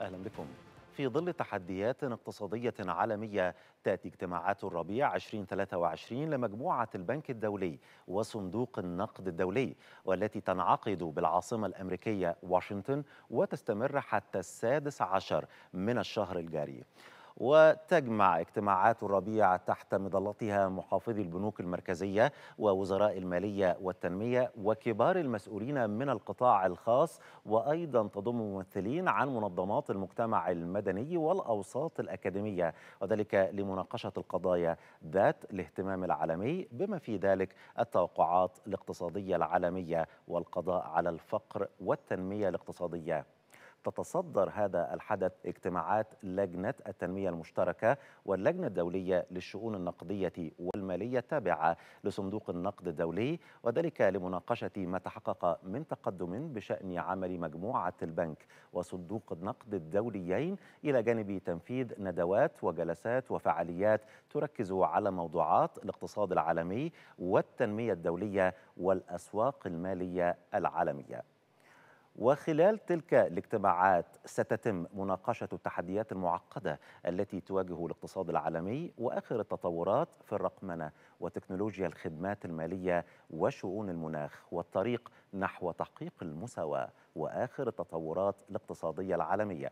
أهلا بكم في ظل تحديات اقتصادية عالمية تأتي اجتماعات الربيع 2023 لمجموعة البنك الدولي وصندوق النقد الدولي والتي تنعقد بالعاصمة الأمريكية واشنطن وتستمر حتى السادس عشر من الشهر الجاري وتجمع اجتماعات الربيع تحت مظلتها محافظي البنوك المركزية ووزراء المالية والتنمية وكبار المسؤولين من القطاع الخاص وأيضا تضم ممثلين عن منظمات المجتمع المدني والأوساط الأكاديمية وذلك لمناقشة القضايا ذات الاهتمام العالمي بما في ذلك التوقعات الاقتصادية العالمية والقضاء على الفقر والتنمية الاقتصادية تتصدر هذا الحدث اجتماعات لجنة التنمية المشتركة واللجنة الدولية للشؤون النقدية والمالية التابعة لصندوق النقد الدولي وذلك لمناقشة ما تحقق من تقدم بشأن عمل مجموعة البنك وصندوق النقد الدوليين إلى جانب تنفيذ ندوات وجلسات وفعاليات تركز على موضوعات الاقتصاد العالمي والتنمية الدولية والأسواق المالية العالمية وخلال تلك الاجتماعات ستتم مناقشة التحديات المعقدة التي تواجه الاقتصاد العالمي وآخر التطورات في الرقمنة وتكنولوجيا الخدمات المالية وشؤون المناخ والطريق نحو تحقيق المساواة وآخر التطورات الاقتصادية العالمية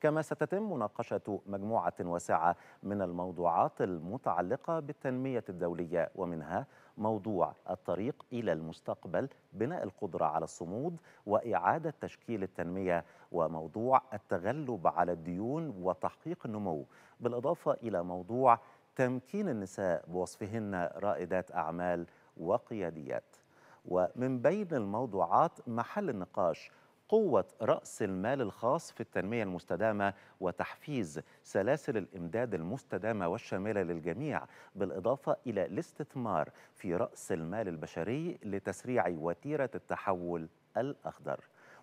كما ستتم مناقشة مجموعة واسعة من الموضوعات المتعلقة بالتنمية الدولية ومنها موضوع الطريق إلى المستقبل بناء القدرة على الصمود وإعادة تشكيل التنمية وموضوع التغلب على الديون وتحقيق النمو بالإضافة إلى موضوع تمكين النساء بوصفهن رائدات أعمال وقياديات ومن بين الموضوعات محل النقاش قوة رأس المال الخاص في التنمية المستدامة وتحفيز سلاسل الإمداد المستدامة والشاملة للجميع بالإضافة إلى الاستثمار في رأس المال البشري لتسريع وتيرة التحول الأخضر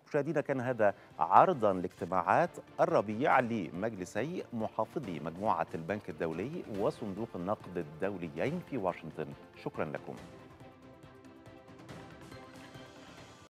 مشاهدينا كان هذا عرضا لاجتماعات الربيع لمجلسي محافظي مجموعة البنك الدولي وصندوق النقد الدوليين في واشنطن شكرا لكم